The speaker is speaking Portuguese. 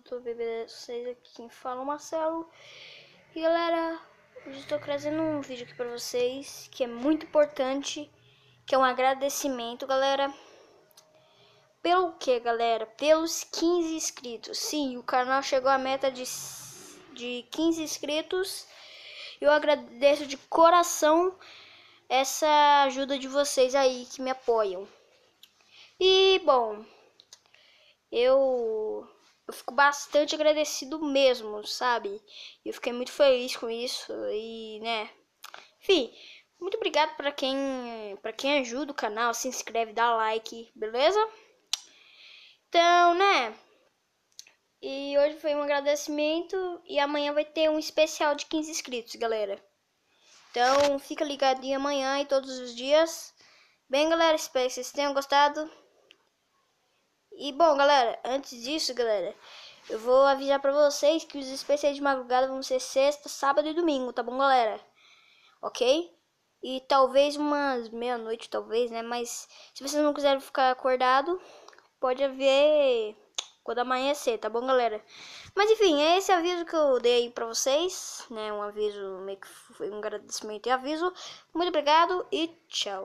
tô BBD vocês aqui quem fala é o Marcelo. E galera, hoje estou trazendo um vídeo aqui para vocês que é muito importante, que é um agradecimento, galera. Pelo que, galera? Pelos 15 inscritos. Sim, o canal chegou à meta de, de 15 inscritos. Eu agradeço de coração essa ajuda de vocês aí que me apoiam. E bom, eu eu fico bastante agradecido mesmo, sabe? Eu fiquei muito feliz com isso e, né? Enfim, muito obrigado para quem, para quem ajuda o canal, se inscreve, dá like, beleza? Então, né? E hoje foi um agradecimento e amanhã vai ter um especial de 15 inscritos, galera. Então, fica ligadinho amanhã e todos os dias. Bem, galera, espero que vocês tenham gostado. E bom, galera, antes disso, galera, eu vou avisar pra vocês que os especiais de madrugada vão ser sexta, sábado e domingo, tá bom, galera? Ok? E talvez umas meia-noite, talvez, né? Mas se vocês não quiserem ficar acordado, pode haver quando amanhecer, tá bom, galera? Mas enfim, é esse aviso que eu dei aí pra vocês, né? Um aviso meio que foi um agradecimento e aviso. Muito obrigado e tchau.